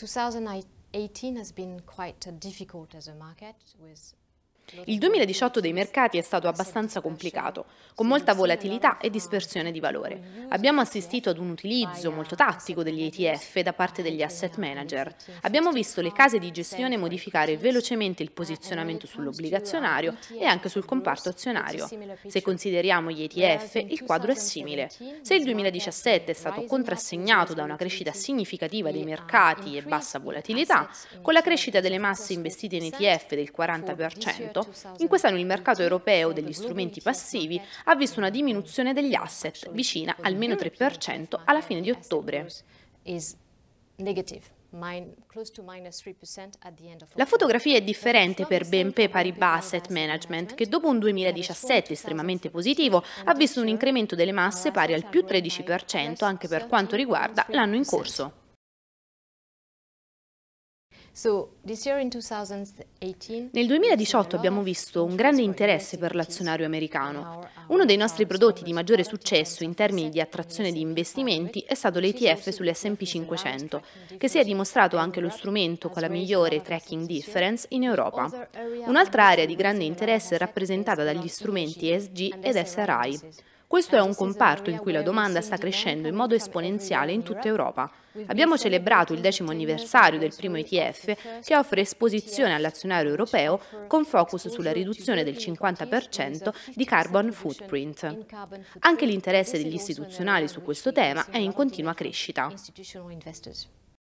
2018 has been quite difficult as a market with Il 2018 dei mercati è stato abbastanza complicato, con molta volatilità e dispersione di valore. Abbiamo assistito ad un utilizzo molto tattico degli ETF da parte degli asset manager. Abbiamo visto le case di gestione modificare velocemente il posizionamento sull'obbligazionario e anche sul comparto azionario. Se consideriamo gli ETF, il quadro è simile. Se il 2017 è stato contrassegnato da una crescita significativa dei mercati e bassa volatilità, con la crescita delle masse investite in ETF del 40%, 2008, in quest'anno il mercato europeo degli strumenti passivi ha visto una diminuzione degli asset vicina al meno 3% alla fine di ottobre. La fotografia è differente per BNP Paribas Asset Management, che dopo un 2017 estremamente positivo ha visto un incremento delle masse pari al più 13% anche per quanto riguarda l'anno in corso. Nel 2018 abbiamo visto un grande interesse per l'azionario americano. Uno dei nostri prodotti di maggiore successo in termini di attrazione di investimenti è stato l'ETF sull'SP 500, che si è dimostrato anche lo strumento con la migliore tracking difference in Europa. Un'altra area di grande interesse è rappresentata dagli strumenti ESG ed SRI. Questo è un comparto in cui la domanda sta crescendo in modo esponenziale in tutta Europa. Abbiamo celebrato il decimo anniversario del primo ETF che offre esposizione all'azionario europeo con focus sulla riduzione del 50% di carbon footprint. Anche l'interesse degli istituzionali su questo tema è in continua crescita.